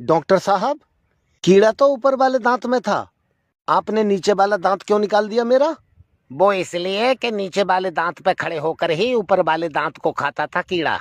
doctor साहब कीड़ा तो ऊपर वाले दांत में था आपने नीचे वाला दांत क्यों निकाल दिया मेरा वो इसलिए कि नीचे वाले दांत पे खड़े होकर ही ऊपर वाले दांत को खाता था कीड़ा